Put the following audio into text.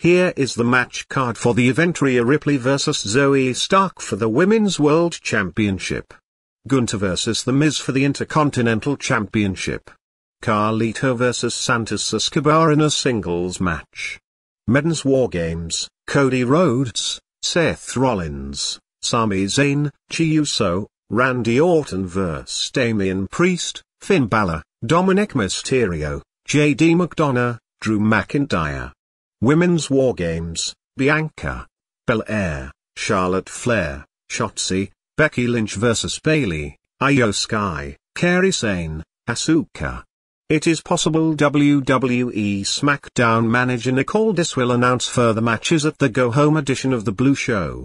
Here is the match card for the event Rhea Ripley vs Zoe Stark for the Women's World Championship. Gunter vs The Miz for the Intercontinental Championship. Carlito vs Santos Escobar in a singles match. Men's War Games, Cody Rhodes, Seth Rollins, Sami Zayn, Chiuso, Randy Orton vs Damian Priest, Finn Balor, Dominic Mysterio, JD McDonough, Drew McIntyre. Women's War Games, Bianca Belair, Charlotte Flair, Shotzi, Becky Lynch vs. Bailey, Io Sky, Kairi Sane, Asuka. It is possible WWE SmackDown manager Nicole Dis will announce further matches at the Go Home edition of the Blue Show.